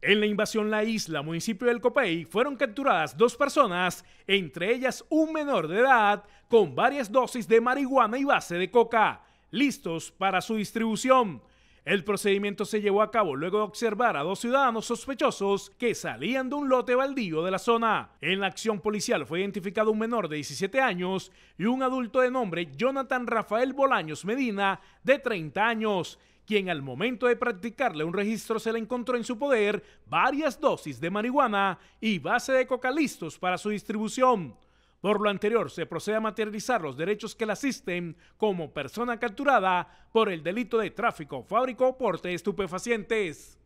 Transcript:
En la invasión La Isla, municipio del Copey, fueron capturadas dos personas, entre ellas un menor de edad, con varias dosis de marihuana y base de coca, listos para su distribución. El procedimiento se llevó a cabo luego de observar a dos ciudadanos sospechosos que salían de un lote baldío de la zona. En la acción policial fue identificado un menor de 17 años y un adulto de nombre Jonathan Rafael Bolaños Medina, de 30 años, quien al momento de practicarle un registro se le encontró en su poder varias dosis de marihuana y base de coca listos para su distribución. Por lo anterior, se procede a materializar los derechos que la asisten como persona capturada por el delito de tráfico, fábrico o porte estupefacientes.